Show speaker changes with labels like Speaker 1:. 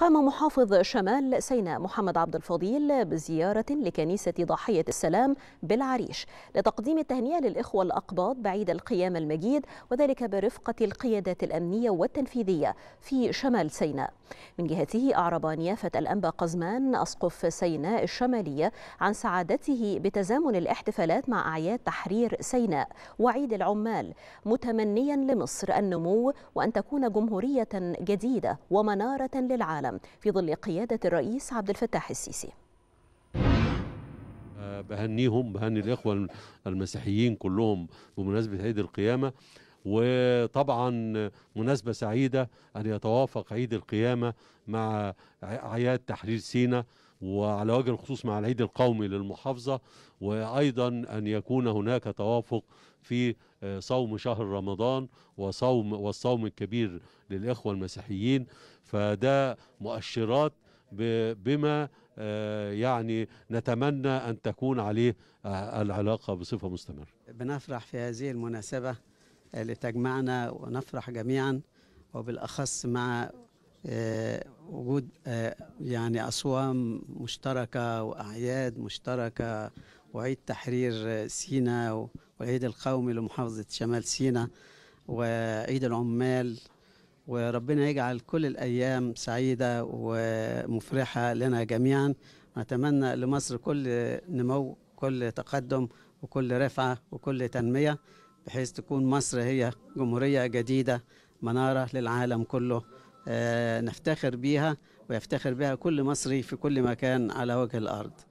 Speaker 1: قام محافظ شمال سيناء محمد عبد الفضيل بزيارة لكنيسة ضحية السلام بالعريش لتقديم التهنئة للإخوة الأقباط بعيد القيام المجيد وذلك برفقة القيادات الأمنية والتنفيذية في شمال سيناء من جهته أعرب نيافة الأنبا قزمان أسقف سيناء الشمالية عن سعادته بتزامن الاحتفالات مع أعياد تحرير سيناء وعيد العمال متمنيا لمصر النمو وأن تكون جمهورية جديدة ومنارة للعالم العالم في ظل قيادة الرئيس عبد الفتاح السيسي
Speaker 2: أه، بهنيهم بهني الإخوة المسيحيين كلهم بمناسبة عيد القيامة وطبعا مناسبة سعيدة أن يتوافق عيد القيامة مع أعياد تحرير سينا وعلى وجه الخصوص مع العيد القومي للمحافظة وأيضا أن يكون هناك توافق في آه، صوم شهر رمضان وصوم والصوم الكبير للإخوة المسيحيين فده مؤشرات بما آه، يعني نتمنى أن تكون عليه آه، العلاقة بصفة مستمرة
Speaker 3: بنفرح في هذه المناسبة لتجمعنا ونفرح جميعا وبالأخص مع يعني أصوام مشتركة وأعياد مشتركة وعيد تحرير سينا والعيد القومي لمحافظة شمال سينا وعيد العمال وربنا يجعل كل الأيام سعيدة ومفرحة لنا جميعا نتمنى لمصر كل نمو كل تقدم وكل رفعة وكل تنمية بحيث تكون مصر هي جمهورية جديدة منارة للعالم كله آه، نفتخر بها ويفتخر بها كل مصري في كل مكان على وجه الأرض